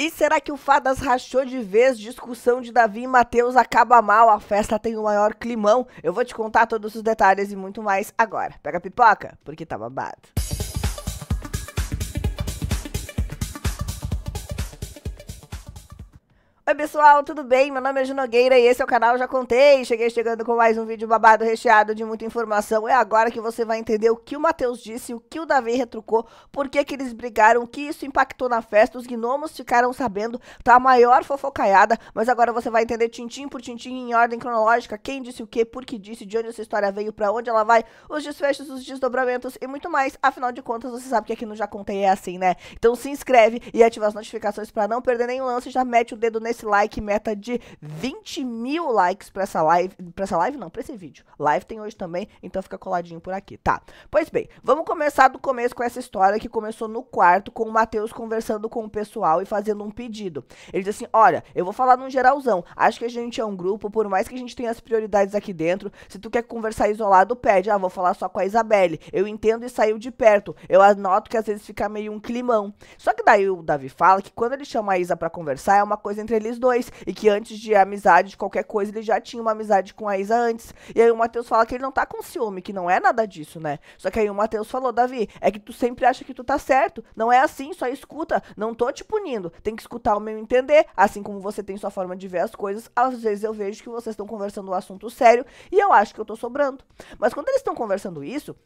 E será que o Fadas rachou de vez? Discussão de Davi e Mateus acaba mal, a festa tem o maior climão. Eu vou te contar todos os detalhes e muito mais agora. Pega a pipoca, porque tá babado. Oi pessoal, tudo bem? Meu nome é Junogueira e esse é o canal Já Contei. Cheguei chegando com mais um vídeo babado recheado de muita informação. É agora que você vai entender o que o Matheus disse, o que o Davi retrucou, por que, que eles brigaram, o que isso impactou na festa. Os gnomos ficaram sabendo, tá a maior fofocaiada, mas agora você vai entender tintim por tintim em ordem cronológica, quem disse o que, por que disse, de onde essa história veio, para onde ela vai, os desfechos, os desdobramentos e muito mais. Afinal de contas, você sabe que aqui no Já Contei é assim, né? Então se inscreve e ativa as notificações para não perder nenhum lance, já mete o dedo nesse esse like, meta de 20 mil likes pra essa live. Pra essa live não, pra esse vídeo. Live tem hoje também, então fica coladinho por aqui, tá? Pois bem, vamos começar do começo com essa história que começou no quarto com o Matheus conversando com o pessoal e fazendo um pedido. Ele diz assim: olha, eu vou falar num geralzão. Acho que a gente é um grupo, por mais que a gente tenha as prioridades aqui dentro, se tu quer conversar isolado, pede. Ah, vou falar só com a Isabelle. Eu entendo e saiu de perto. Eu anoto que às vezes fica meio um climão. Só que daí o Davi fala que quando ele chama a Isa para conversar, é uma coisa entre ele eles dois. E que antes de amizade, de qualquer coisa, ele já tinha uma amizade com a Isa antes. E aí o Matheus fala que ele não tá com ciúme, que não é nada disso, né? Só que aí o Matheus falou, Davi, é que tu sempre acha que tu tá certo. Não é assim, só escuta. Não tô te punindo. Tem que escutar o meu entender. Assim como você tem sua forma de ver as coisas, às vezes eu vejo que vocês estão conversando um assunto sério e eu acho que eu tô sobrando. Mas quando eles estão conversando isso,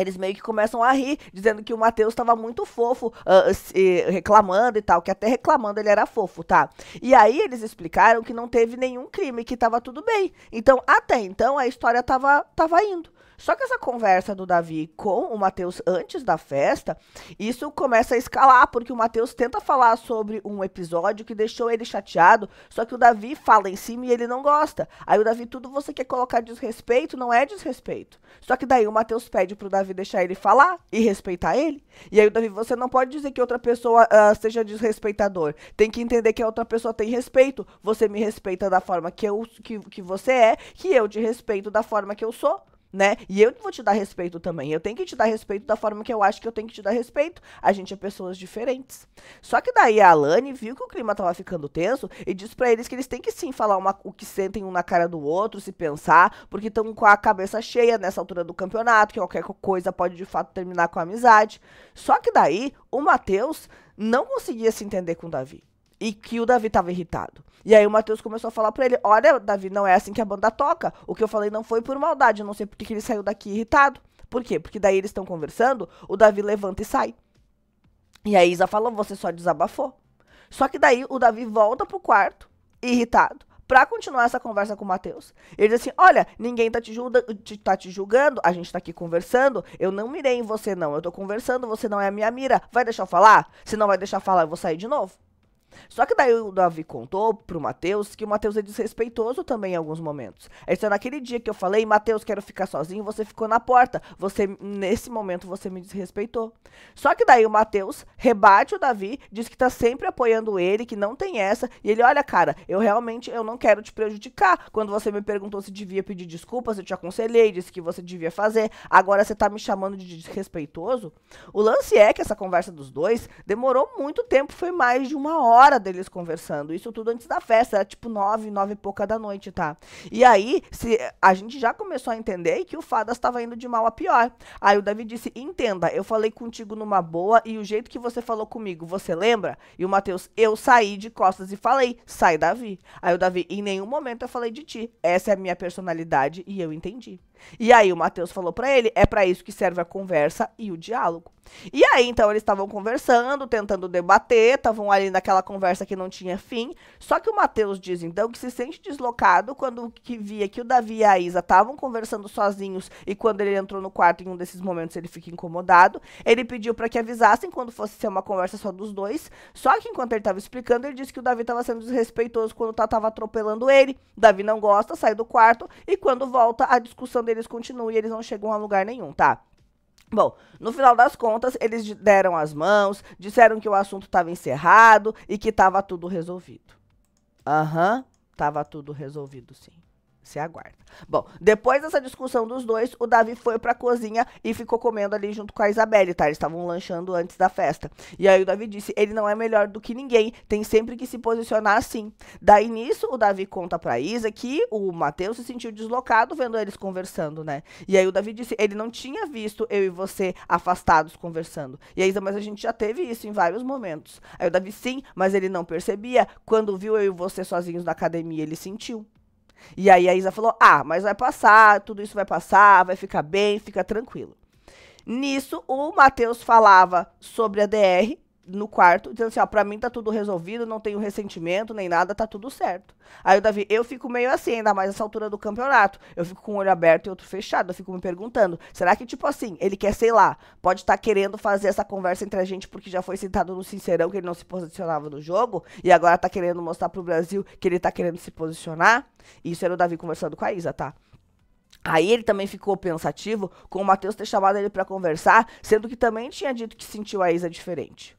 eles meio que começam a rir, dizendo que o Matheus estava muito fofo, uh, se, reclamando e tal, que até reclamando ele era fofo, tá? E aí eles explicaram que não teve nenhum crime, que estava tudo bem. Então, até então, a história estava tava indo. Só que essa conversa do Davi com o Matheus antes da festa, isso começa a escalar, porque o Matheus tenta falar sobre um episódio que deixou ele chateado, só que o Davi fala em cima e ele não gosta. Aí o Davi, tudo você quer colocar desrespeito, não é desrespeito. Só que daí o Matheus pede pro Davi Davi deixar ele falar e respeitar ele. E aí Davi, você não pode dizer que outra pessoa uh, seja desrespeitador. Tem que entender que a outra pessoa tem respeito. Você me respeita da forma que, eu, que, que você é, que eu te respeito da forma que eu sou né? E eu vou te dar respeito também. Eu tenho que te dar respeito da forma que eu acho que eu tenho que te dar respeito. A gente é pessoas diferentes. Só que daí a Alane viu que o clima tava ficando tenso e disse para eles que eles têm que sim falar uma, o que sentem um na cara do outro, se pensar, porque estão com a cabeça cheia nessa altura do campeonato, que qualquer coisa pode de fato terminar com a amizade. Só que daí o Matheus não conseguia se entender com o Davi e que o Davi tava irritado. E aí o Matheus começou a falar para ele: Olha, Davi, não é assim que a banda toca. O que eu falei não foi por maldade, eu não sei porque que ele saiu daqui irritado. Por quê? Porque daí eles estão conversando, o Davi levanta e sai. E a Isa falou: Você só desabafou. Só que daí o Davi volta pro quarto, irritado, pra continuar essa conversa com o Matheus. Ele diz assim: Olha, ninguém tá te, julga, te, tá te julgando, a gente tá aqui conversando, eu não mirei em você, não. Eu tô conversando, você não é a minha mira. Vai deixar eu falar? Se não vai deixar falar, eu vou sair de novo. Só que daí o Davi contou pro Matheus que o Matheus é desrespeitoso também em alguns momentos. É só naquele dia que eu falei, Matheus, quero ficar sozinho, você ficou na porta. Você, nesse momento, você me desrespeitou. Só que daí o Matheus rebate o Davi, diz que tá sempre apoiando ele, que não tem essa. E ele, olha, cara, eu realmente eu não quero te prejudicar. Quando você me perguntou se devia pedir desculpas, eu te aconselhei, disse que você devia fazer. Agora você tá me chamando de desrespeitoso. O lance é que essa conversa dos dois demorou muito tempo, foi mais de uma hora hora deles conversando. Isso tudo antes da festa, era tipo nove, nove e pouca da noite, tá? E aí, se, a gente já começou a entender que o Fadas estava indo de mal a pior. Aí o Davi disse: Entenda, eu falei contigo numa boa e o jeito que você falou comigo, você lembra? E o Matheus, eu saí de costas e falei: Sai, Davi. Aí o Davi, em nenhum momento eu falei de ti. Essa é a minha personalidade e eu entendi. E aí o Mateus falou para ele, é para isso que serve a conversa e o diálogo. E aí então eles estavam conversando, tentando debater, estavam ali naquela conversa que não tinha fim. Só que o Mateus diz então que se sente deslocado quando que via que o Davi e a Isa estavam conversando sozinhos e quando ele entrou no quarto em um desses momentos ele fica incomodado. Ele pediu para que avisassem quando fosse ser uma conversa só dos dois. Só que enquanto ele estava explicando, ele disse que o Davi estava sendo desrespeitoso quando o Tata estava atropelando ele. Davi não gosta, sai do quarto e quando volta a discussão deles continua e eles não chegam a lugar nenhum, tá? Bom, no final das contas, eles deram as mãos, disseram que o assunto estava encerrado e que estava tudo resolvido. Aham, uhum, estava tudo resolvido, sim. Você aguarda. Bom, depois dessa discussão dos dois, o Davi foi pra cozinha e ficou comendo ali junto com a Isabelle, tá? Eles estavam lanchando antes da festa. E aí o Davi disse: ele não é melhor do que ninguém, tem sempre que se posicionar assim. Daí nisso, o Davi conta pra Isa que o Matheus se sentiu deslocado vendo eles conversando, né? E aí o Davi disse: ele não tinha visto eu e você afastados conversando. E a Isa, mas a gente já teve isso em vários momentos. Aí o Davi, sim, mas ele não percebia. Quando viu eu e você sozinhos na academia, ele sentiu. E aí a Isa falou: ah, mas vai passar, tudo isso vai passar, vai ficar bem, fica tranquilo. Nisso, o Matheus falava sobre a DR no quarto, dizendo assim, ó, pra mim tá tudo resolvido, não tenho ressentimento nem nada, tá tudo certo. Aí o Davi, eu fico meio assim, ainda mais nessa altura do campeonato. Eu fico com um olho aberto e outro fechado, eu fico me perguntando, será que, tipo assim, ele quer, sei lá, pode estar tá querendo fazer essa conversa entre a gente porque já foi sentado no sincerão que ele não se posicionava no jogo e agora tá querendo mostrar pro Brasil que ele tá querendo se posicionar? Isso era o Davi conversando com a Isa, tá? Aí ele também ficou pensativo com o Matheus ter chamado ele para conversar, sendo que também tinha dito que sentiu a Isa diferente.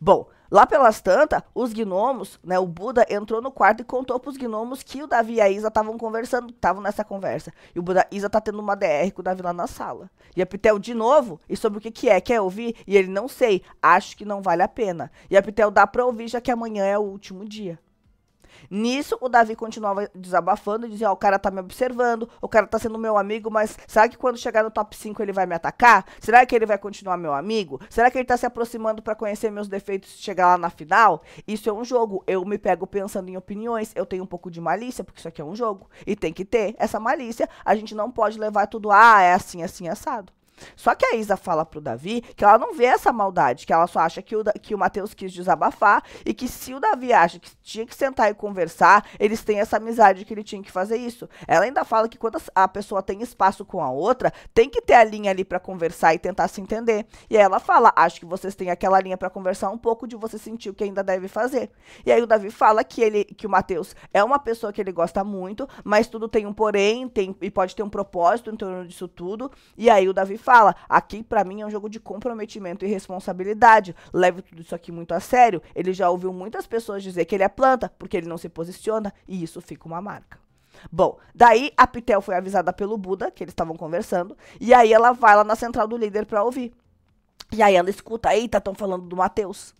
Bom, lá pelas tantas, os gnomos, né, o Buda entrou no quarto e contou pros gnomos que o Davi e a Isa estavam conversando, estavam nessa conversa. E o Buda, Isa tá tendo uma DR com o Davi lá na sala. E a Pitel de novo, e sobre o que que é, quer ouvir? E ele, não sei, acho que não vale a pena. E a Pitel dá pra ouvir, já que amanhã é o último dia. Nisso, o Davi continuava desabafando, dizia: oh, o cara tá me observando, o cara tá sendo meu amigo, mas será que quando chegar no top 5 ele vai me atacar? Será que ele vai continuar meu amigo? Será que ele tá se aproximando para conhecer meus defeitos e chegar lá na final? Isso é um jogo. Eu me pego pensando em opiniões, eu tenho um pouco de malícia, porque isso aqui é um jogo. E tem que ter essa malícia. A gente não pode levar tudo, ah, é assim, assim, assado. Só que a Isa fala pro Davi que ela não vê essa maldade, que ela só acha que o, que o Matheus quis desabafar e que se o Davi acha que tinha que sentar e conversar, eles têm essa amizade que ele tinha que fazer isso. Ela ainda fala que quando a pessoa tem espaço com a outra, tem que ter a linha ali para conversar e tentar se entender. E aí ela fala: "Acho que vocês têm aquela linha para conversar um pouco de você sentir o que ainda deve fazer". E aí o Davi fala que ele que o Matheus é uma pessoa que ele gosta muito, mas tudo tem um porém, tem e pode ter um propósito em torno disso tudo. E aí o Davi fala: aqui para mim é um jogo de comprometimento e responsabilidade. Leve tudo isso aqui muito a sério. Ele já ouviu muitas pessoas dizer que ele é planta porque ele não se posiciona e isso fica uma marca. Bom, daí a Pitel foi avisada pelo Buda, que eles estavam conversando, e aí ela vai lá na central do líder para ouvir. E aí ela escuta, eita, estão falando do Mateus.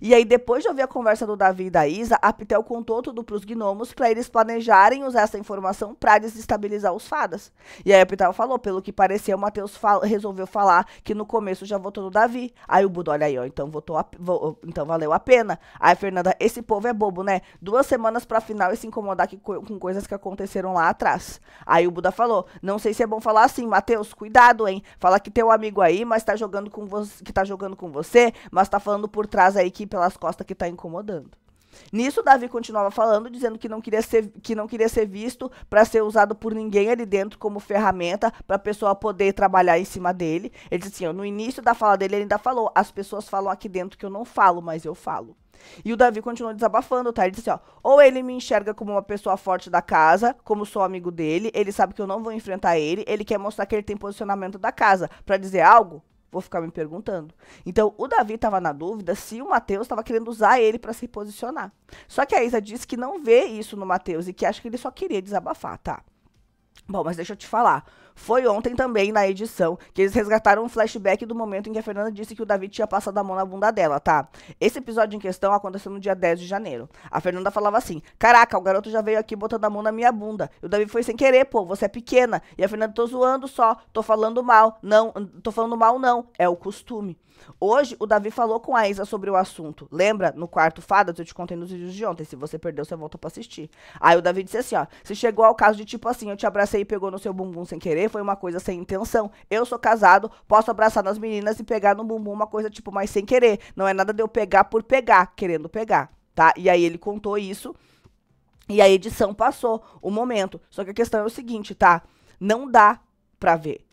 E aí, depois de ouvir a conversa do Davi e da Isa, a Pitel contou tudo para os gnomos para eles planejarem usar essa informação para desestabilizar os fadas. E aí a Pitel falou, pelo que pareceu, o Matheus fal resolveu falar que no começo já votou no Davi. Aí o Buda, olha aí, ó, então, votou a, vo então valeu a pena. Aí, Fernanda, esse povo é bobo, né? Duas semanas para final e se incomodar que, com coisas que aconteceram lá atrás. Aí o Buda falou, não sei se é bom falar assim, Matheus, cuidado, hein? Fala que teu amigo aí, mas tá jogando com você, que tá jogando com você, mas tá falando por trás aí que pelas costas que está incomodando. Nisso, Davi continuava falando, dizendo que não queria ser, que não queria ser visto para ser usado por ninguém ali dentro como ferramenta para a pessoa poder trabalhar em cima dele. Ele disse assim: no início da fala dele, ele ainda falou: as pessoas falam aqui dentro que eu não falo, mas eu falo. E o Davi continuou desabafando, tá? Ele disse assim, ó, ou ele me enxerga como uma pessoa forte da casa, como sou amigo dele, ele sabe que eu não vou enfrentar ele, ele quer mostrar que ele tem posicionamento da casa para dizer algo, vou ficar me perguntando. Então, o Davi estava na dúvida se o Mateus estava querendo usar ele para se posicionar. Só que a Isa disse que não vê isso no Mateus e que acha que ele só queria desabafar, tá? Bom, mas deixa eu te falar. Foi ontem também, na edição, que eles resgataram um flashback do momento em que a Fernanda disse que o David tinha passado a mão na bunda dela, tá? Esse episódio em questão aconteceu no dia 10 de janeiro. A Fernanda falava assim: Caraca, o garoto já veio aqui botando a mão na minha bunda. E o David foi sem querer, pô, você é pequena. E a Fernanda, tô zoando só, tô falando mal. Não, tô falando mal, não. É o costume. Hoje, o Davi falou com a Isa sobre o assunto. Lembra? No quarto Fadas, eu te contei nos vídeos de ontem. Se você perdeu, você volta pra assistir. Aí o Davi disse assim, ó. Se chegou ao caso de tipo assim, eu te abracei e pegou no seu bumbum sem querer, querer, foi uma coisa sem intenção. Eu sou casado, posso abraçar nas meninas e pegar no bumbum uma coisa tipo, mas sem querer. Não é nada de eu pegar por pegar, querendo pegar, tá? E aí ele contou isso. E a edição passou o momento. Só que a questão é o seguinte, tá? Não dá pra ver.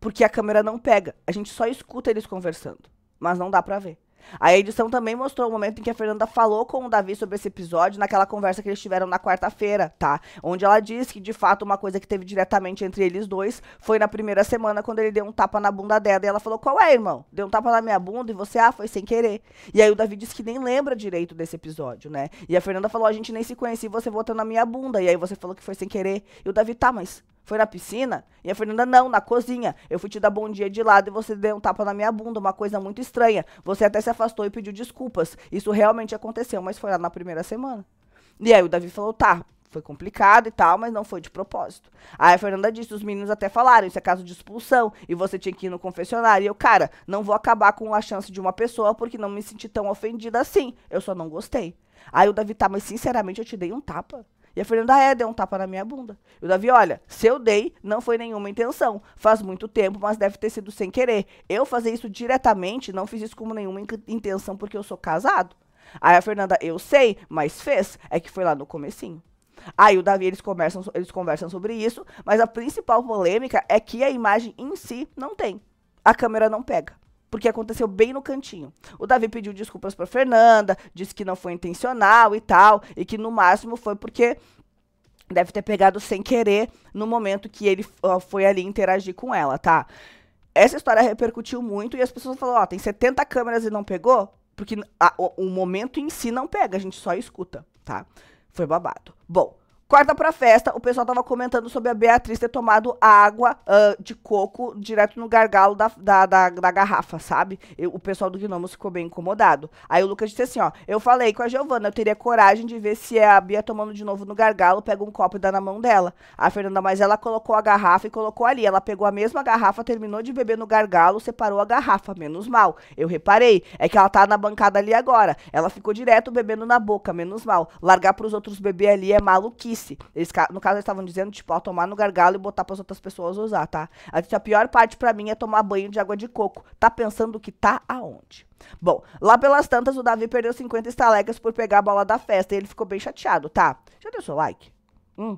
Porque a câmera não pega. A gente só escuta eles conversando. Mas não dá pra ver. A edição também mostrou o momento em que a Fernanda falou com o Davi sobre esse episódio naquela conversa que eles tiveram na quarta-feira, tá? Onde ela diz que, de fato, uma coisa que teve diretamente entre eles dois foi na primeira semana, quando ele deu um tapa na bunda dela. E ela falou: Qual é, irmão? Deu um tapa na minha bunda e você, ah, foi sem querer. E aí o Davi disse que nem lembra direito desse episódio, né? E a Fernanda falou: A gente nem se conhecia e você botou na minha bunda. E aí você falou que foi sem querer. E o Davi, tá, mas foi na piscina? E a Fernanda, não, na cozinha. Eu fui te dar bom dia de lado e você deu um tapa na minha bunda, uma coisa muito estranha. Você até se afastou e pediu desculpas. Isso realmente aconteceu, mas foi lá na primeira semana. E aí o Davi falou, tá, foi complicado e tal, mas não foi de propósito. Aí a Fernanda disse, os meninos até falaram, isso é caso de expulsão, e você tinha que ir no confessionário. E eu, cara, não vou acabar com a chance de uma pessoa porque não me senti tão ofendida assim. Eu só não gostei. Aí o Davi, tá, mas sinceramente eu te dei um tapa. E a Fernanda é, deu um tapa na minha bunda. E o Davi, olha, se eu dei, não foi nenhuma intenção. Faz muito tempo, mas deve ter sido sem querer. Eu fazer isso diretamente, não fiz isso como nenhuma intenção, porque eu sou casado. Aí a Fernanda, eu sei, mas fez. É que foi lá no comecinho. Aí o Davi, eles conversam, eles conversam sobre isso, mas a principal polêmica é que a imagem em si não tem. A câmera não pega porque aconteceu bem no cantinho. O Davi pediu desculpas para Fernanda, disse que não foi intencional e tal, e que no máximo foi porque deve ter pegado sem querer no momento que ele foi ali interagir com ela, tá? Essa história repercutiu muito e as pessoas falaram: ó, tem 70 câmeras e não pegou? Porque a, o, o momento em si não pega, a gente só escuta, tá? Foi babado. Bom, Quarta pra festa, o pessoal tava comentando sobre a Beatriz ter tomado água uh, de coco direto no gargalo da, da, da, da garrafa, sabe? Eu, o pessoal do Gnomo ficou bem incomodado. Aí o Lucas disse assim, ó, eu falei com a Giovana, eu teria coragem de ver se a Bia tomando de novo no gargalo, pega um copo e dá na mão dela. A Fernanda, mas ela colocou a garrafa e colocou ali. Ela pegou a mesma garrafa, terminou de beber no gargalo, separou a garrafa, menos mal. Eu reparei, é que ela tá na bancada ali agora. Ela ficou direto bebendo na boca, menos mal. Largar pros outros beber ali é maluquice disse. Eles, no caso, eles estavam dizendo, tipo, ó, tomar no gargalo e botar para as outras pessoas usar, tá? A, a pior parte para mim é tomar banho de água de coco. Tá pensando que tá aonde? Bom, lá pelas tantas, o Davi perdeu 50 estalecas por pegar a bola da festa e ele ficou bem chateado, tá? Já deu seu like? Hum.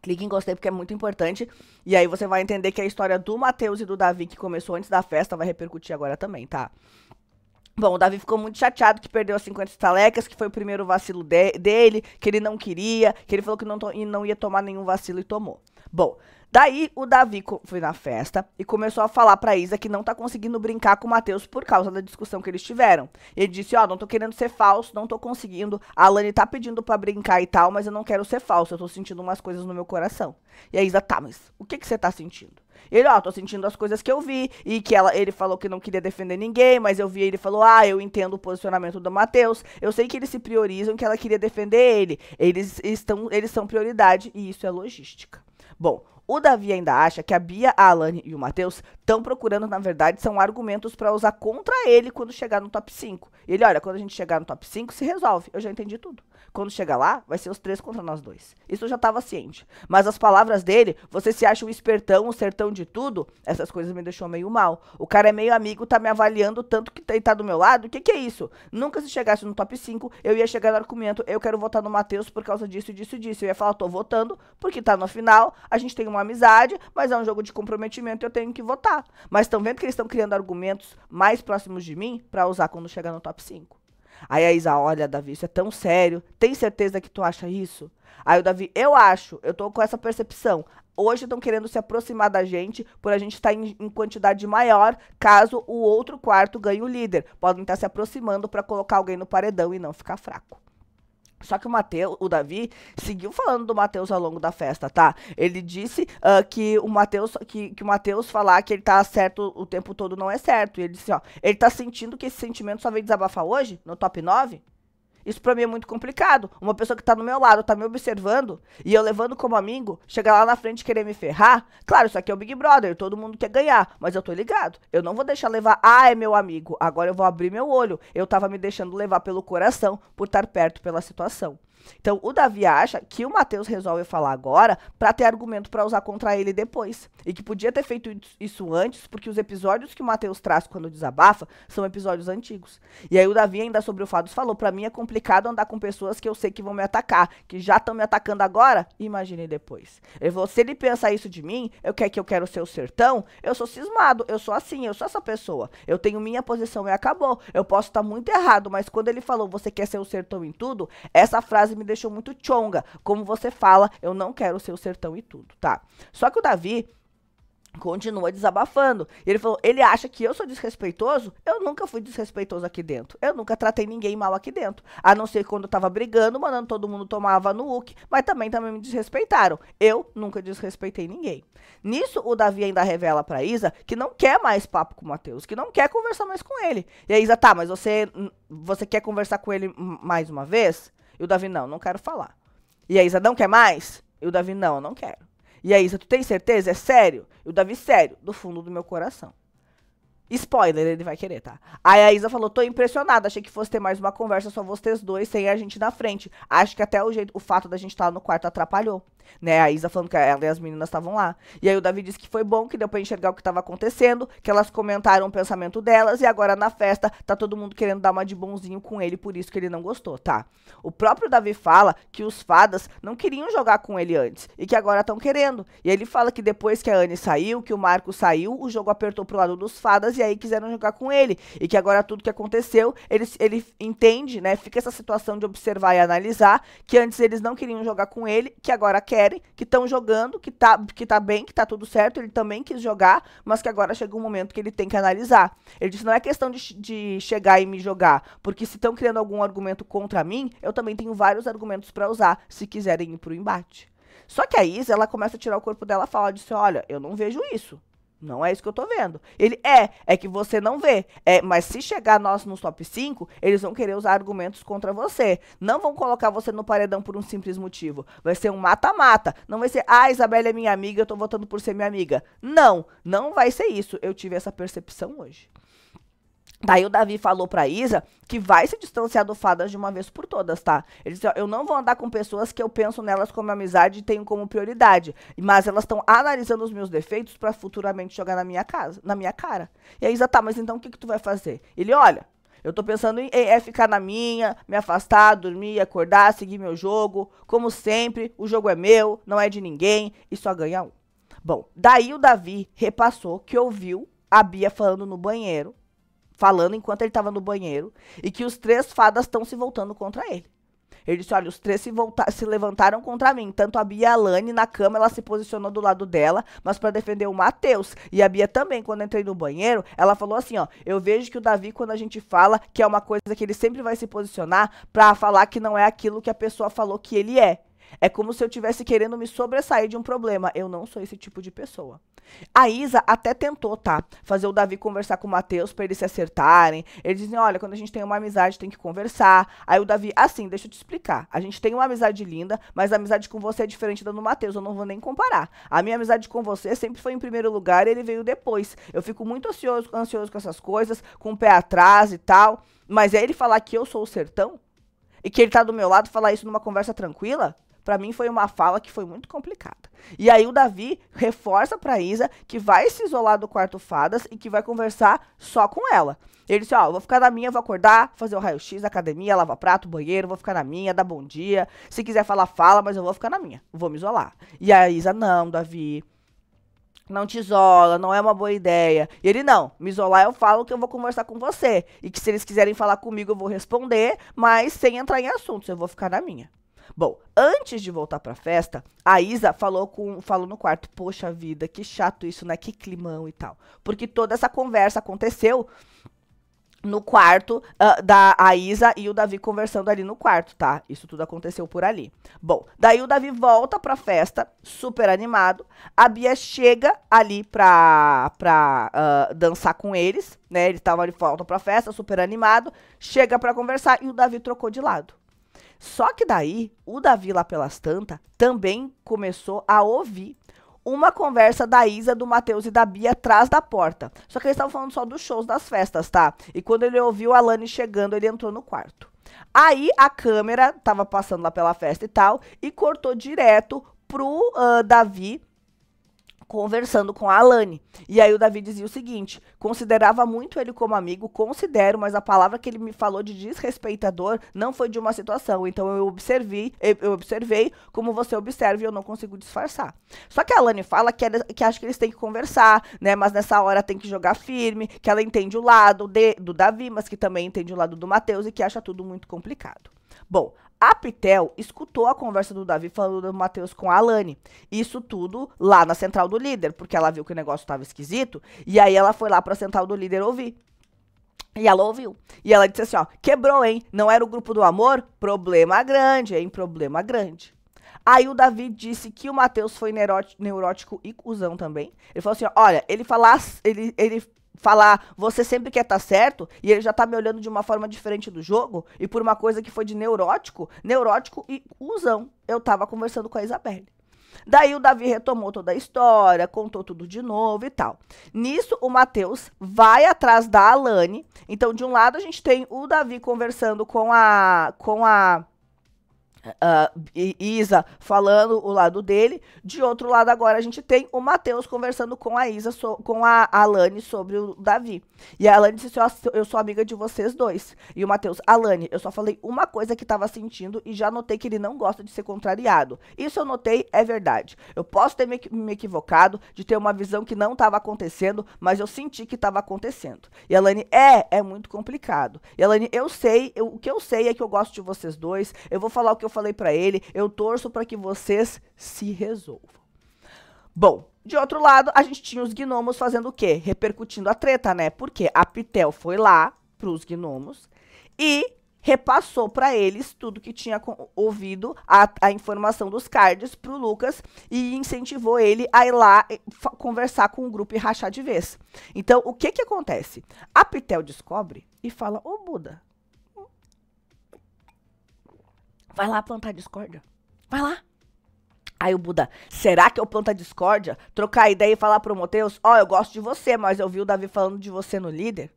Clique em gostei porque é muito importante. E aí você vai entender que a história do Matheus e do Davi que começou antes da festa vai repercutir agora também, tá? Bom, o Davi ficou muito chateado que perdeu as 50 estalecas, que foi o primeiro vacilo de dele, que ele não queria, que ele falou que não, não ia tomar nenhum vacilo e tomou. Bom, daí o Davi foi na festa e começou a falar pra Isa que não tá conseguindo brincar com o Matheus por causa da discussão que eles tiveram. Ele disse, ó, oh, não tô querendo ser falso, não tô conseguindo, a Alane tá pedindo pra brincar e tal, mas eu não quero ser falso, eu tô sentindo umas coisas no meu coração. E a Isa, tá, mas o que que você tá sentindo? Ele, ó, oh, tô sentindo as coisas que eu vi. E que ela, ele falou que não queria defender ninguém, mas eu vi ele falou, ah, eu entendo o posicionamento do Matheus. Eu sei que eles se priorizam, que ela queria defender ele. Eles estão, eles são prioridade e isso é logística. Bom, o Davi ainda acha que a Bia, a Alane e o Matheus estão procurando, na verdade, são argumentos para usar contra ele quando chegar no top 5. Ele, olha, quando a gente chegar no top 5, se resolve. Eu já entendi tudo. Quando chegar lá, vai ser os três contra nós dois. Isso eu já estava ciente. Mas as palavras dele, você se acha um espertão, um sertão de tudo, essas coisas me deixou meio mal. O cara é meio amigo, tá me avaliando tanto que está tá do meu lado. O que, que é isso? Nunca se chegasse no top 5, eu ia chegar no argumento, eu quero votar no Matheus por causa disso, disso, disso. Eu ia falar, tô votando, porque tá no final, a gente tem uma amizade, mas é um jogo de comprometimento e eu tenho que votar. Mas estão vendo que eles estão criando argumentos mais próximos de mim para usar quando chegar no top 5. Aí a Isa, olha, Davi, isso é tão sério. Tem certeza que tu acha isso? Aí o Davi, eu acho, eu tô com essa percepção. Hoje estão querendo se aproximar da gente por a gente estar tá em, em, quantidade maior caso o outro quarto ganhe o líder. Podem estar tá se aproximando para colocar alguém no paredão e não ficar fraco. Só que o Mateus, o Davi, seguiu falando do Mateus ao longo da festa, tá? Ele disse uh, que o Mateus, que, que o Mateus falar que ele tá certo o tempo todo não é certo. E ele disse, ó, ele tá sentindo que esse sentimento só veio desabafar hoje, no top 9? Isso para mim é muito complicado. Uma pessoa que tá do meu lado, tá me observando, e eu levando como amigo, chegar lá na frente querer me ferrar. Claro, isso aqui é o Big Brother, todo mundo quer ganhar, mas eu tô ligado. Eu não vou deixar levar, ah, é meu amigo. Agora eu vou abrir meu olho. Eu tava me deixando levar pelo coração por estar perto pela situação. Então, o Davi acha que o Mateus resolve falar agora para ter argumento para usar contra ele depois. E que podia ter feito isso antes, porque os episódios que o Mateus traz quando desabafa são episódios antigos. E aí o Davi ainda sobre o Fados falou: "Para mim é complicado andar com pessoas que eu sei que vão me atacar, que já estão me atacando agora, imagine depois". Ele falou: "Se ele pensa isso de mim, eu quero que eu quero ser o sertão, eu sou cismado, eu sou assim, eu sou essa pessoa. Eu tenho minha posição e acabou. Eu posso estar tá muito errado, mas quando ele falou: "Você quer ser o sertão em tudo?", essa frase frase me deixou muito chonga. Como você fala, eu não quero ser o sertão e tudo, tá? Só que o Davi continua desabafando. Ele falou, ele acha que eu sou desrespeitoso? Eu nunca fui desrespeitoso aqui dentro. Eu nunca tratei ninguém mal aqui dentro. A não ser quando eu tava brigando, mandando todo mundo tomava no UC, mas também também me desrespeitaram. Eu nunca desrespeitei ninguém. Nisso o Davi ainda revela para Isa que não quer mais papo com o Matheus, que não quer conversar mais com ele. E a Isa, tá, mas você hum, você quer conversar com ele mais uma vez? E o Davi, não, não quero falar. E a Isa, não quer mais? E o Davi, não, não quero. E a Isa, tu tem certeza? É sério? E o Davi, sério, do fundo do meu coração. Spoiler, ele vai querer, tá? Aí a Isa falou: tô impressionada, achei que fosse ter mais uma conversa só vocês dois, sem a gente na frente. Acho que até o, jeito, o fato da gente estar tá no quarto atrapalhou. Né? A Isa falando que ela e as meninas estavam lá. E aí o Davi disse que foi bom, que deu pra enxergar o que estava acontecendo, que elas comentaram o pensamento delas, e agora na festa tá todo mundo querendo dar uma de bonzinho com ele, por isso que ele não gostou, tá? O próprio Davi fala que os fadas não queriam jogar com ele antes, e que agora estão querendo. E ele fala que depois que a Anne saiu, que o Marco saiu, o jogo apertou pro lado dos fadas, e aí quiseram jogar com ele. E que agora tudo que aconteceu, ele, ele entende, né? Fica essa situação de observar e analisar, que antes eles não queriam jogar com ele, que agora querem querem, que estão jogando, que tá, que tá bem, que tá tudo certo, ele também quis jogar, mas que agora chega um momento que ele tem que analisar. Ele disse: não é questão de, de chegar e me jogar, porque se estão criando algum argumento contra mim, eu também tenho vários argumentos para usar, se quiserem ir pro embate. Só que a Isa, ela começa a tirar o corpo dela e fala, disse, olha, eu não vejo isso. Não é isso que eu tô vendo. Ele é, é que você não vê. É, mas se chegar nós nos top 5, eles vão querer usar argumentos contra você. Não vão colocar você no paredão por um simples motivo. Vai ser um mata-mata. Não vai ser, ah, Isabela é minha amiga, eu tô votando por ser minha amiga. Não, não vai ser isso. Eu tive essa percepção hoje. Daí o Davi falou pra Isa que vai se distanciar do Fadas de uma vez por todas, tá? Ele disse, ó, eu não vou andar com pessoas que eu penso nelas como amizade e tenho como prioridade, mas elas estão analisando os meus defeitos para futuramente jogar na minha casa, na minha cara. E a Isa, tá, mas então o que que tu vai fazer? Ele, olha, eu tô pensando em é ficar na minha, me afastar, dormir, acordar, seguir meu jogo, como sempre, o jogo é meu, não é de ninguém e só ganha um. Bom, daí o Davi repassou que ouviu a Bia falando no banheiro falando enquanto ele estava no banheiro e que os três fadas estão se voltando contra ele. Ele disse: Olha, os três se, se, levantaram contra mim. Tanto a Bia e a Lani na cama, ela se posicionou do lado dela, mas para defender o Matheus. E a Bia também, quando entrei no banheiro, ela falou assim: Ó, eu vejo que o Davi, quando a gente fala que é uma coisa que ele sempre vai se posicionar para falar que não é aquilo que a pessoa falou que ele é. É como se eu tivesse querendo me sobressair de um problema. Eu não sou esse tipo de pessoa. A Isa até tentou, tá? Fazer o Davi conversar com o Matheus pra eles se acertarem. Eles dizem: olha, quando a gente tem uma amizade, tem que conversar. Aí o Davi, assim, deixa eu te explicar. A gente tem uma amizade linda, mas a amizade com você é diferente da do Matheus. Eu não vou nem comparar. A minha amizade com você sempre foi em primeiro lugar e ele veio depois. Eu fico muito ansioso, ansioso com essas coisas, com o pé atrás e tal. Mas é ele falar que eu sou o sertão? E que ele tá do meu lado falar isso numa conversa tranquila? para mim foi uma fala que foi muito complicada. E aí o Davi reforça para Isa que vai se isolar do quarto fadas e que vai conversar só com ela. Ele disse: "Ó, oh, vou ficar na minha, vou acordar, fazer o raio-x, academia, lava prato, banheiro, vou ficar na minha, dar bom dia. Se quiser falar, fala, mas eu vou ficar na minha. Vou me isolar". E a Isa: "Não, Davi, não te isola, não é uma boa ideia. E ele, não, me isolar eu falo que eu vou conversar com você. E que se eles quiserem falar comigo, eu vou responder, mas sem entrar em assuntos, eu vou ficar na minha. Bom, antes de voltar pra festa, a Isa falou, com, falou no quarto: Poxa vida, que chato isso, né? Que climão e tal. Porque toda essa conversa aconteceu no quarto uh, da a Isa e o Davi conversando ali no quarto, tá? Isso tudo aconteceu por ali. Bom, daí o Davi volta pra festa, super animado. A Bia chega ali pra, pra uh, dançar com eles, né? Eles estavam ali, volta pra festa, super animado. Chega pra conversar e o Davi trocou de lado. Só que daí, o Davi lá pelas tantas também começou a ouvir uma conversa da Isa, do Matheus e da Bia atrás da porta. Só que eles estavam falando só dos shows das festas, tá? E quando ele ouviu a Lani chegando, ele entrou no quarto. Aí a câmera tava passando lá pela festa e tal, e cortou direto pro uh, Davi conversando com a Alane. E aí o Davi dizia o seguinte: considerava muito ele como amigo, considero, mas a palavra que ele me falou de desrespeitador não foi de uma situação. Então eu observei, eu observei como você observa e eu não consigo disfarçar. Só que a Alane fala que, ela, que acha que eles têm que conversar, né? Mas nessa hora tem que jogar firme, que ela entende o lado de, do Davi, mas que também entende o lado do Matheus e que acha tudo muito complicado. Bom, a Pitel escutou a conversa do Davi falando do Matheus com a Alane. Isso tudo lá na central do líder, porque ela viu que o negócio estava esquisito. E aí ela foi lá pra central do líder ouvir. E ela ouviu. E ela disse assim: ó, quebrou, hein? Não era o grupo do amor? Problema grande, hein? Problema grande. Aí o Davi disse que o Matheus foi neurótico, neurótico e cuzão também. Ele falou assim: ó, olha, ele falasse, ele, ele falar, você sempre quer estar tá certo, e ele já tá me olhando de uma forma diferente do jogo, e por uma coisa que foi de neurótico, neurótico e usão. Eu tava conversando com a Isabelle. Daí o Davi retomou toda a história, contou tudo de novo e tal. Nisso, o Matheus vai atrás da Alane. Então, de um lado, a gente tem o Davi conversando com a. com a Uh, Isa falando o lado dele. De outro lado, agora a gente tem o Matheus conversando com a Isa, so, com a Alane sobre o Davi. E a Alane disse: Eu sou amiga de vocês dois. E o Matheus, Alane, eu só falei uma coisa que estava sentindo e já notei que ele não gosta de ser contrariado. Isso eu notei, é verdade. Eu posso ter me, me equivocado de ter uma visão que não estava acontecendo, mas eu senti que estava acontecendo. E a Alane, é, é muito complicado. E a Alane, eu sei, eu, o que eu sei é que eu gosto de vocês dois. Eu vou falar o que eu eu falei para ele, eu torço para que vocês se resolvam. Bom, de outro lado, a gente tinha os gnomos fazendo o quê? Repercutindo a treta, né? Porque a Pitel foi lá para os gnomos e repassou para eles tudo que tinha ouvido, a, a informação dos cards para o Lucas e incentivou ele a ir lá conversar com o grupo e rachar de vez. Então, o que que acontece? A Pitel descobre e fala, ô oh, Buda, vai lá plantar discórdia. Vai lá. Aí o Buda, será que eu planto a discórdia? Trocar ideia e falar pro Moteus, ó, oh, eu gosto de você, mas eu vi o Davi falando de você no líder.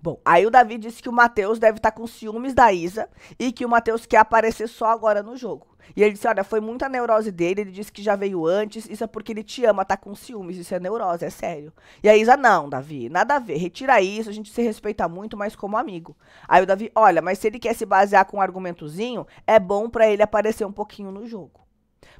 Bom, aí o Davi disse que o Matheus deve estar tá com ciúmes da Isa e que o Matheus quer aparecer só agora no jogo. E ele disse: Olha, foi muita neurose dele, ele disse que já veio antes, isso é porque ele te ama, tá com ciúmes, isso é neurose, é sério. E a Isa: Não, Davi, nada a ver, retira isso, a gente se respeita muito, mas como amigo. Aí o Davi: Olha, mas se ele quer se basear com um argumentozinho, é bom para ele aparecer um pouquinho no jogo.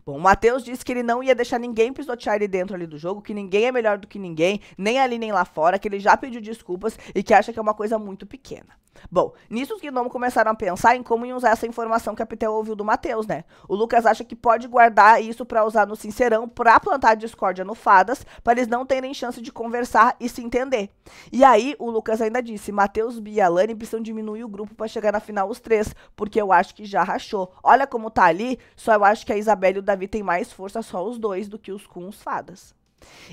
Bom, o Matheus disse que ele não ia deixar ninguém pisotear ele dentro ali do jogo, que ninguém é melhor do que ninguém, nem ali nem lá fora, que ele já pediu desculpas e que acha que é uma coisa muito pequena. Bom, nisso os gnomos começaram a pensar em como iam usar essa informação que a Pitel ouviu do Matheus, né? O Lucas acha que pode guardar isso para usar no Sincerão, pra plantar discórdia no Fadas, para eles não terem chance de conversar e se entender. E aí, o Lucas ainda disse, Matheus, Bia e Alane precisam diminuir o grupo para chegar na final os três, porque eu acho que já rachou. Olha como tá ali, só eu acho que a Isabelle e o Davi Davi tem mais força só os dois do que os com os fadas.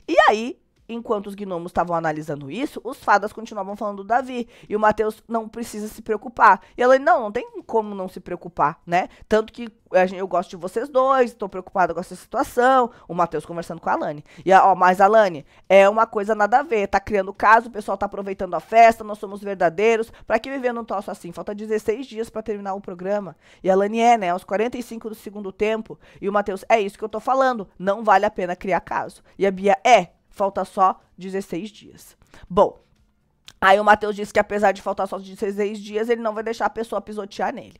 E aí, enquanto os gnomos estavam analisando isso, os fadas continuavam falando do Davi. E o Mateus não precisa se preocupar. E ela, não, não tem como não se preocupar, né? Tanto que eh, eu gosto de vocês dois, estou preocupada com essa situação. O Mateus conversando com a Alane. E, ó, mas Alane, é uma coisa nada a ver. Tá criando caso, o pessoal tá aproveitando a festa, nós somos verdadeiros. Para que viver num troço assim? Falta 16 dias para terminar o programa. E a Alane é, né? Aos 45 do segundo tempo. E o Mateus, é isso que eu tô falando. Não vale a pena criar caso. E a Bia, é, Falta só 16 dias. Bom, aí o Mateus disse que apesar de faltar só 16 dias, ele não vai deixar a pessoa pisotear nele.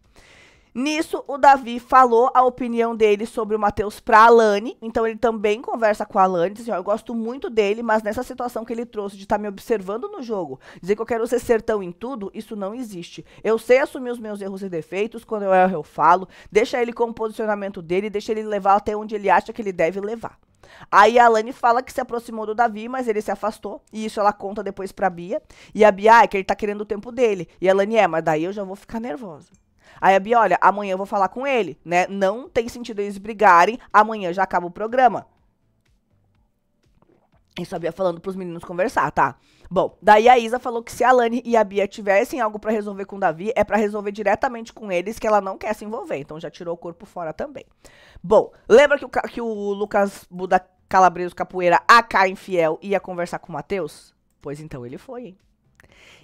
Nisso, o Davi falou a opinião dele sobre o Matheus para a Alane, então ele também conversa com a Alane, diz assim, eu gosto muito dele, mas nessa situação que ele trouxe de estar tá me observando no jogo, dizer que eu quero ser sertão em tudo, isso não existe. Eu sei assumir os meus erros e defeitos, quando eu erro eu falo, deixa ele com o posicionamento dele, deixa ele levar até onde ele acha que ele deve levar. Aí a Alane fala que se aproximou do Davi, mas ele se afastou. E isso ela conta depois pra Bia. E a Bia, ah, é que ele tá querendo o tempo dele. E a Alane, é, mas daí eu já vou ficar nervosa. Aí a Bia, olha, amanhã eu vou falar com ele, né? Não tem sentido eles brigarem, amanhã já acaba o programa. Isso a Bia falando pros meninos conversar, tá? Bom, daí a Isa falou que se a Lani e a Bia tivessem algo para resolver com o Davi, é para resolver diretamente com eles, que ela não quer se envolver. Então já tirou o corpo fora também. Bom, lembra que o, que o Lucas Buda Calabreso Capoeira, AK Infiel, ia conversar com o Matheus? Pois então ele foi, hein?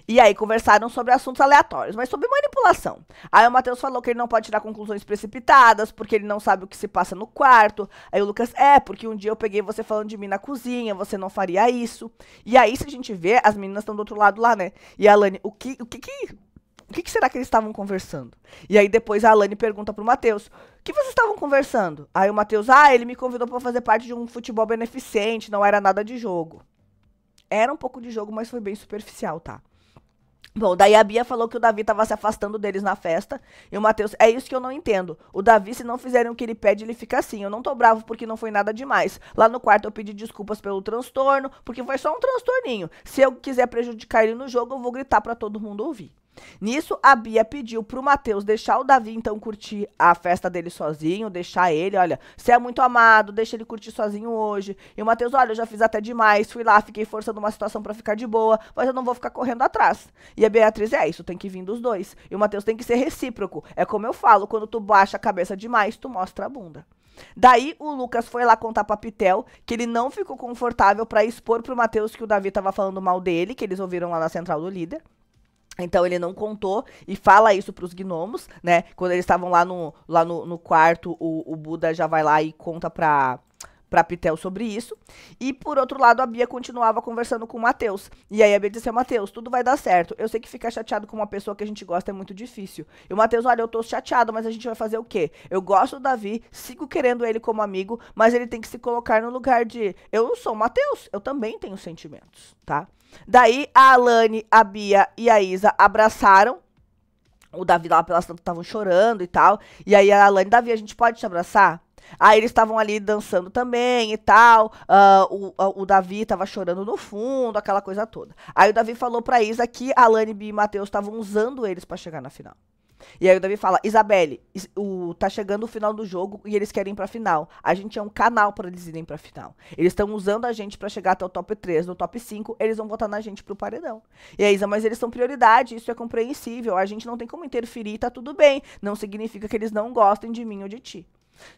E aí conversaram sobre assuntos aleatórios, mas sobre manipulação. Aí o Matheus falou que ele não pode tirar conclusões precipitadas, porque ele não sabe o que se passa no quarto. Aí o Lucas, é, porque um dia eu peguei você falando de mim na cozinha, você não faria isso. E aí, se a gente vê, as meninas estão do outro lado lá, né? E a Alane, o que, o que que o que, que, será que eles estavam conversando? E aí depois a Alane pergunta pro Matheus: O que vocês estavam conversando? Aí o Matheus: Ah, ele me convidou para fazer parte de um futebol beneficente, não era nada de jogo. Era um pouco de jogo, mas foi bem superficial, tá? Bom, daí a Bia falou que o Davi estava se afastando deles na festa. E o Matheus, é isso que eu não entendo. O Davi, se não fizerem o que ele pede, ele fica assim. Eu não tô bravo porque não foi nada demais. Lá no quarto eu pedi desculpas pelo transtorno, porque foi só um transtorninho. Se eu quiser prejudicar ele no jogo, eu vou gritar para todo mundo ouvir. Nisso, a Bia pediu pro Matheus deixar o Davi, então, curtir a festa dele sozinho, deixar ele, olha, você é muito amado, deixa ele curtir sozinho hoje. E o Matheus, olha, eu já fiz até demais, fui lá, fiquei forçando uma situação para ficar de boa, mas eu não vou ficar correndo atrás. E a Beatriz, é isso, tem que vir dos dois. E o Matheus tem que ser recíproco. É como eu falo, quando tu baixa a cabeça demais, tu mostra a bunda. Daí o Lucas foi lá contar pra Pitel que ele não ficou confortável para expor pro Matheus que o Davi tava falando mal dele, que eles ouviram lá na central do líder. Então ele não contou e fala isso para os gnomos, né? Quando eles estavam lá no, lá no, no quarto, o, o Buda já vai lá e conta para para Pitel sobre isso. E por outro lado, a Bia continuava conversando com o Matheus. E aí a Bia disse: assim, Matheus, tudo vai dar certo. Eu sei que ficar chateado com uma pessoa que a gente gosta é muito difícil. E o Matheus, olha, eu tô chateado, mas a gente vai fazer o quê? Eu gosto do Davi, sigo querendo ele como amigo, mas ele tem que se colocar no lugar de eu não sou o Matheus, eu também tenho sentimentos, tá? Daí a Alane, a Bia e a Isa abraçaram o Davi lá pelas tantas estavam chorando e tal. E aí a Alane, Davi, a gente pode te abraçar? Aí eles estavam ali dançando também e tal. Uh, o, ah, o Davi tava chorando no fundo, aquela coisa toda. Aí o Davi falou pra Isa que Alane, Bi e Matheus estavam usando eles para chegar na final. E aí o Davi fala: Isabelle, o, tá chegando o final do jogo e eles querem ir pra final. A gente é um canal para eles irem pra final. Eles estão usando a gente para chegar até o top 3, no top 5, eles vão botar na gente pro paredão. E aí, Isa, mas eles são prioridade, isso é compreensível. A gente não tem como interferir, tá tudo bem. Não significa que eles não gostem de mim ou de ti.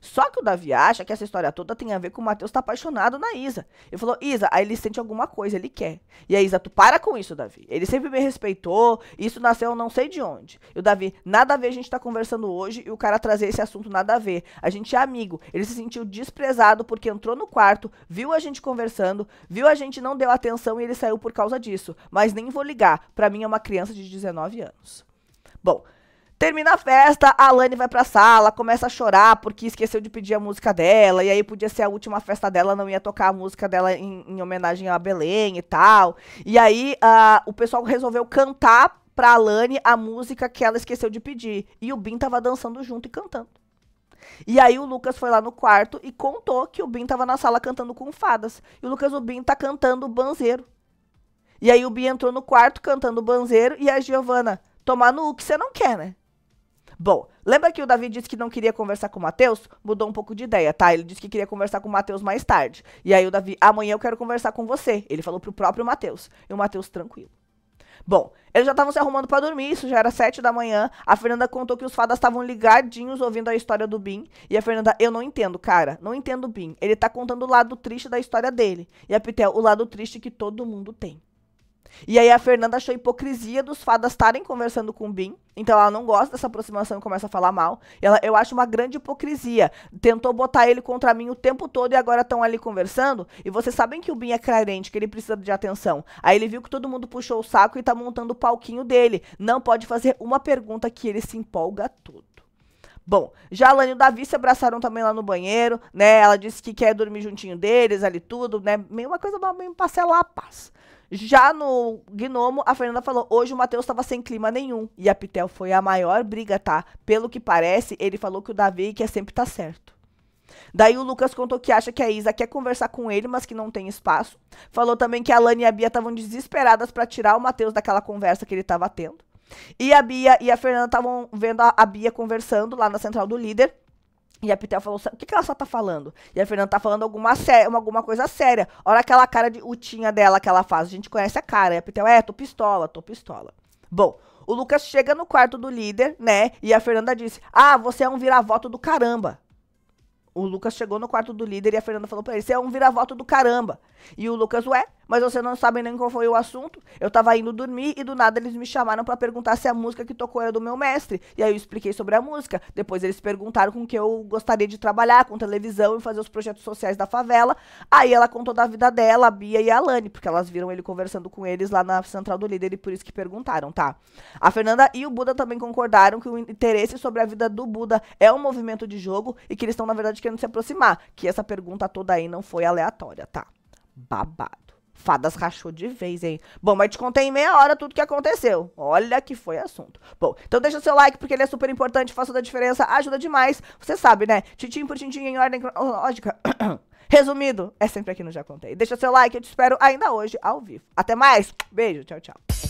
Só que o Davi acha que essa história toda tem a ver com o Matheus tá apaixonado na Isa. Ele falou, Isa, aí ele sente alguma coisa, ele quer. E a Isa, tu para com isso, Davi. Ele sempre me respeitou, isso nasceu não sei de onde. E o Davi, nada a ver a gente tá conversando hoje e o cara trazer esse assunto nada a ver. A gente é amigo. Ele se sentiu desprezado porque entrou no quarto, viu a gente conversando, viu a gente não deu atenção e ele saiu por causa disso. Mas nem vou ligar, pra mim é uma criança de 19 anos. Bom, Termina a festa, a Alane vai pra sala, começa a chorar porque esqueceu de pedir a música dela, e aí podia ser a última festa dela, não ia tocar a música dela em, em homenagem a Belém e tal. E aí uh, o pessoal resolveu cantar pra Alane a música que ela esqueceu de pedir. E o Bin tava dançando junto e cantando. E aí o Lucas foi lá no quarto e contou que o Bin tava na sala cantando com fadas. E o Lucas, o Bin tá cantando banzeiro. E aí o Bin entrou no quarto cantando banzeiro e a Giovana, tomar no que você não quer, né? Bom, lembra que o Davi disse que não queria conversar com o Mateus? Mudou um pouco de ideia, tá? Ele disse que queria conversar com o Mateus mais tarde. E aí o Davi, amanhã eu quero conversar com você. Ele falou pro próprio Mateus. E o Mateus tranquilo. Bom, eles já estavam se arrumando para dormir, isso já era sete da manhã. A Fernanda contou que os fadas estavam ligadinhos ouvindo a história do Bin. E a Fernanda, eu não entendo, cara, não entendo o Bin. Ele tá contando o lado triste da história dele. E a Pitel, o lado triste que todo mundo tem. E aí a Fernanda achou hipocrisia dos fadas estarem conversando com o Bin. Então ela não gosta dessa aproximação e começa a falar mal. Ela, eu acho uma grande hipocrisia. Tentou botar ele contra mim o tempo todo e agora estão ali conversando. E vocês sabem que o Bin é carente, que ele precisa de atenção. Aí ele viu que todo mundo puxou o saco e tá montando o palquinho dele. Não pode fazer uma pergunta que ele se empolga todo. Bom, já a Lani e o Davi se abraçaram também lá no banheiro, né? Ela disse que quer dormir juntinho deles, ali tudo, né? Meio uma coisa meio lá a paz. Já no Gnomo, a Fernanda falou: hoje o Matheus estava sem clima nenhum. E a Pitel foi a maior briga, tá? Pelo que parece, ele falou que o Davi quer é sempre tá certo. Daí o Lucas contou que acha que a Isa quer conversar com ele, mas que não tem espaço. Falou também que a Lani e a Bia estavam desesperadas para tirar o Matheus daquela conversa que ele estava tendo. E a Bia e a Fernanda estavam vendo a Bia conversando lá na central do líder. E a Pitel falou, o que, que ela só tá falando? E a Fernanda tá falando alguma, sé alguma coisa séria. Olha aquela cara de utinha dela que ela faz. A gente conhece a cara. E a Pitel, é, tô pistola, tô pistola. Bom, o Lucas chega no quarto do líder, né? E a Fernanda disse, ah, você é um viravoto do caramba. O Lucas chegou no quarto do líder e a Fernanda falou pra ele, você é um viravoto do caramba. E o Lucas, ué, mas você não sabe nem qual foi o assunto. Eu estava indo dormir e do nada eles me chamaram para perguntar se a música que tocou era do meu mestre. E aí eu expliquei sobre a música. Depois eles perguntaram com que eu gostaria de trabalhar, com televisão e fazer os projetos sociais da favela. Aí ela contou da vida dela, a Bia e a Alane, porque elas viram ele conversando com eles lá na Central do Líder e por isso que perguntaram, tá? A Fernanda e o Buda também concordaram que o interesse sobre a vida do Buda é um movimento de jogo e que eles estão, na verdade, querendo se aproximar. Que essa pergunta toda aí não foi aleatória, tá? Babado. Fadas rachou de vez, hein? Bom, mas te contei em meia hora tudo que aconteceu. Olha que foi assunto. Bom, então deixa o seu like porque ele é super importante, faz toda a diferença, ajuda demais. Você sabe, né? Tintim por tintim em ordem cronológica. Resumido, é sempre aqui no Já Contei. Deixa seu like, eu te espero ainda hoje ao vivo. Até mais, beijo, tchau, tchau.